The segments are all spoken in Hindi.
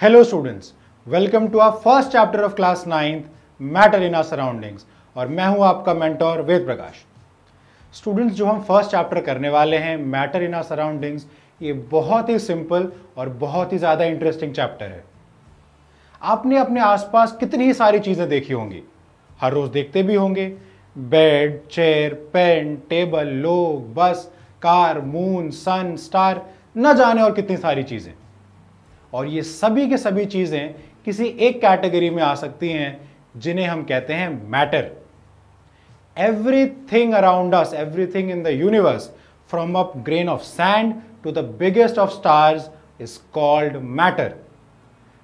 hello students welcome to our first chapter of class ninth matter in our surroundings और मैं हूं आपका मेंटर वेद प्रकाश स्टूडेंट्स जो हम फर्स्ट चैप्टर करने वाले हैं मैटर इन आर सराउंडिंग्स ये बहुत ही सिंपल और बहुत ही ज़्यादा इंटरेस्टिंग चैप्टर है आपने अपने आसपास कितनी ही सारी चीज़ें देखी होंगी हर रोज़ देखते भी होंगे बेड चेयर पेन टेबल लोग bus car moon sun star न जाने और कितनी सारी चीज़ें और ये सभी के सभी चीज़ें किसी एक कैटेगरी में आ सकती हैं जिन्हें हम कहते हैं matter everything around everything in the universe from a grain of sand to the biggest of stars is called matter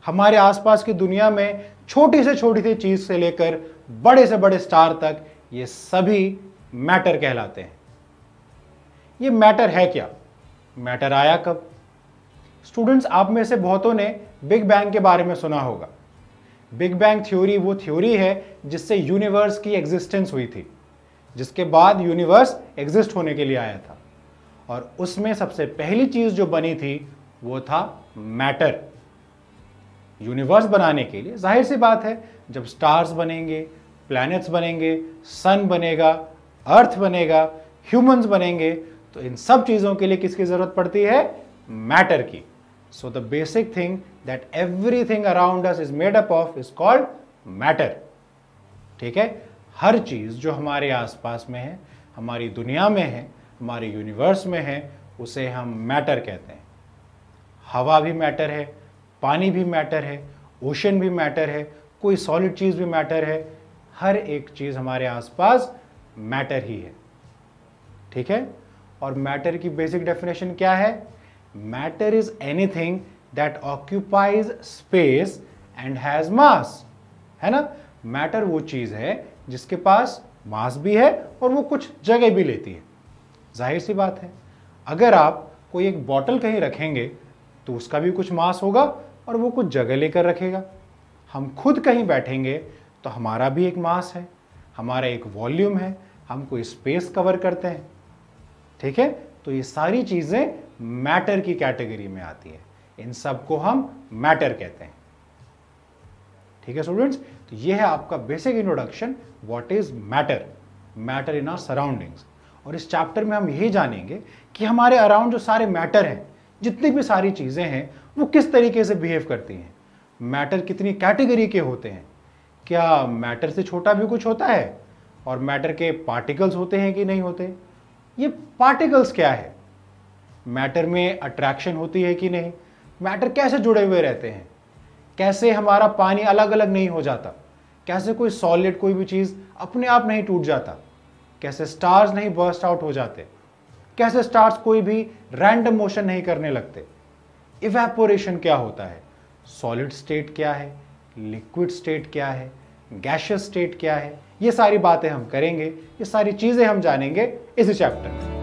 हमारे आसपास की दुनिया में छोटी से छोटी सी चीज से लेकर बड़े से बड़े स्टार तक ये सभी मैटर कहलाते हैं ये मैटर है क्या मैटर आया कब स्टूडेंट्स आप में से बहुतों ने बिग बैंग के बारे में सुना होगा बिग बैंग थ्योरी वो थ्योरी है जिससे यूनिवर्स की एग्जिस्टेंस हुई थी जिसके बाद यूनिवर्स एग्जिस्ट होने के लिए आया था और उसमें सबसे पहली चीज़ जो बनी थी वो था मैटर यूनिवर्स बनाने के लिए जाहिर सी बात है जब स्टार्स बनेंगे प्लैनेट्स बनेंगे सन बनेगा अर्थ बनेगा ह्यूमंस बनेंगे तो इन सब चीज़ों के लिए किसकी ज़रूरत पड़ती है मैटर की the basic thing that everything around us is made up of is called matter ठीक है हर चीज़ जो हमारे आसपास में है हमारी दुनिया में है हमारे यूनिवर्स में है उसे हम मैटर कहते हैं हवा भी मैटर है पानी भी मैटर है ओशन भी मैटर है कोई सॉलिड चीज़ भी मैटर है हर एक चीज़ हमारे आसपास मैटर ही है ठीक है और मैटर की बेसिक डेफिनेशन क्या है is anything that occupies space and has mass है ना मैटर वो चीज़ है जिसके पास मास भी है और वो कुछ जगह भी लेती है जाहिर सी बात है अगर आप कोई एक बॉटल कहीं रखेंगे तो उसका भी कुछ मास होगा और वो कुछ जगह लेकर रखेगा हम खुद कहीं बैठेंगे तो हमारा भी एक मास है हमारा एक वॉल्यूम है हम कोई स्पेस कवर करते हैं ठीक है तो ये सारी चीज़ें मैटर की कैटेगरी में आती है इन सब को हम मैटर कहते हैं ठीक है स्टूडेंट्स तो ये है आपका basic introduction what is matter matter in our surroundings और इस चैप्टर में हम यही जानेंगे कि हमारे अराउंड जो सारे मैटर हैं जितनी भी सारी चीज़ें हैं वो किस तरीके से बिहेव करती हैं मैटर कितनी कैटेगरी के होते हैं क्या मैटर से छोटा भी कुछ होता है और मैटर के पार्टिकल्स होते हैं कि नहीं होते ये पार्टिकल्स क्या है मैटर में अट्रैक्शन होती है कि नहीं मैटर कैसे जुड़े हुए रहते हैं कैसे हमारा पानी अलग अलग नहीं हो जाता कैसे कोई सॉलिड कोई भी चीज़ अपने आप नहीं टूट जाता कैसे स्टार्स नहीं बर्स्ट आउट हो जाते कैसे स्टार्स कोई भी रैंडम मोशन नहीं करने लगते इवेपोरेशन क्या होता है सॉलिड स्टेट क्या है लिक्विड स्टेट क्या है गैशियस स्टेट क्या है ये सारी बातें हम करेंगे ये सारी चीज़ें हम जानेंगे इस चैप्टर में